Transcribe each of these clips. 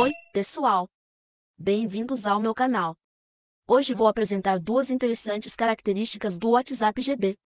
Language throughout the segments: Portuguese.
Oi, pessoal! Bem-vindos ao meu canal. Hoje vou apresentar duas interessantes características do WhatsApp GB.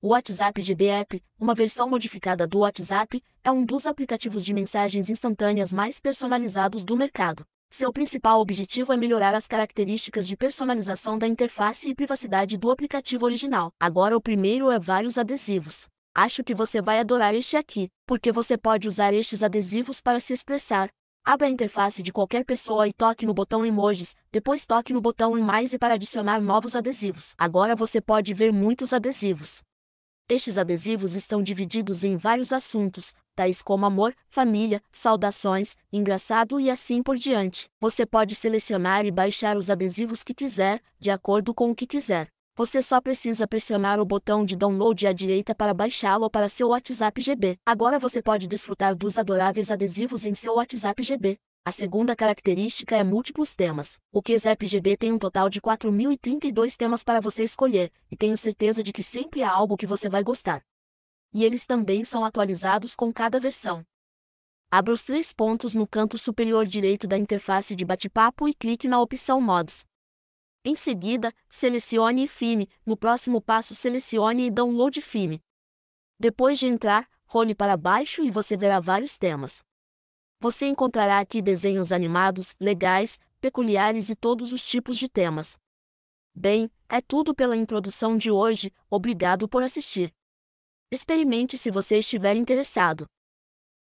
O WhatsApp GB App, uma versão modificada do WhatsApp, é um dos aplicativos de mensagens instantâneas mais personalizados do mercado. Seu principal objetivo é melhorar as características de personalização da interface e privacidade do aplicativo original. Agora o primeiro é vários adesivos. Acho que você vai adorar este aqui, porque você pode usar estes adesivos para se expressar, Abra a interface de qualquer pessoa e toque no botão Emojis, depois toque no botão em mais e para adicionar novos adesivos. Agora você pode ver muitos adesivos. Estes adesivos estão divididos em vários assuntos, tais como amor, família, saudações, engraçado e assim por diante. Você pode selecionar e baixar os adesivos que quiser, de acordo com o que quiser. Você só precisa pressionar o botão de download à direita para baixá-lo para seu WhatsApp GB. Agora você pode desfrutar dos adoráveis adesivos em seu WhatsApp GB. A segunda característica é múltiplos temas. O QZAP GB tem um total de 4.032 temas para você escolher, e tenho certeza de que sempre há algo que você vai gostar. E eles também são atualizados com cada versão. Abra os três pontos no canto superior direito da interface de bate-papo e clique na opção Mods. Em seguida, selecione e filme. No próximo passo, selecione e download filme. Depois de entrar, role para baixo e você verá vários temas. Você encontrará aqui desenhos animados, legais, peculiares e todos os tipos de temas. Bem, é tudo pela introdução de hoje, obrigado por assistir. Experimente se você estiver interessado.